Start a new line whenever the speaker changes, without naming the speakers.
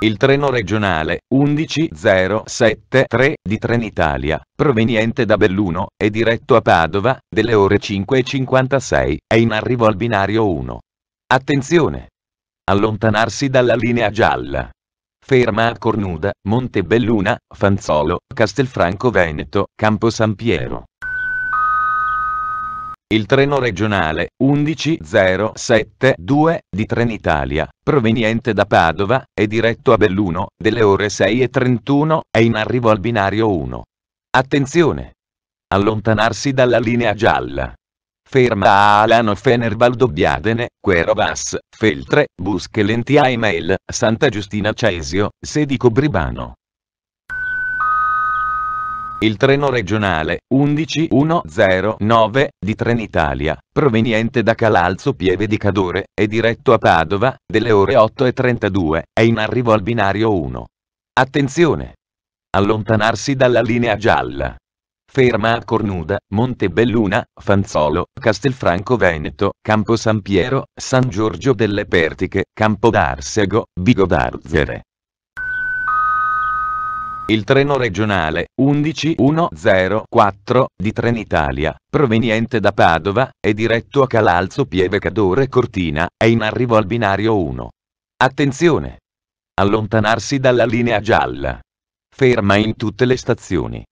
Il treno regionale 11073 di Trenitalia, proveniente da Belluno, è diretto a Padova, delle ore 5.56, è in arrivo al binario 1. Attenzione! Allontanarsi dalla linea gialla. Ferma a Cornuda, Montebelluna, Fanzolo, Castelfranco Veneto, Campo San Piero. Il treno regionale 11072 di Trenitalia, proveniente da Padova, è diretto a Belluno, delle ore 6.31, è in arrivo al binario 1. Attenzione! Allontanarsi dalla linea gialla. Ferma a Alano Fenervaldo Biadene, Querovas, Feltre, Busche Lentia e Mail, Santa Giustina Cesio, Sedico Bribano. Il treno regionale 11109 di Trenitalia, proveniente da Calalzo Pieve di Cadore, è diretto a Padova, delle ore 8.32, è in arrivo al binario 1. Attenzione! Allontanarsi dalla linea gialla. Ferma a Cornuda, Montebelluna, Fanzolo, Castelfranco Veneto, Campo San Piero, San Giorgio delle Pertiche, Campo d'Arsego, Vigo d'Arzere. Il treno regionale 11104 di Trenitalia, proveniente da Padova, è diretto a Calalzo Pieve Cadore Cortina, è in arrivo al binario 1. Attenzione! Allontanarsi dalla linea gialla. Ferma in tutte le stazioni.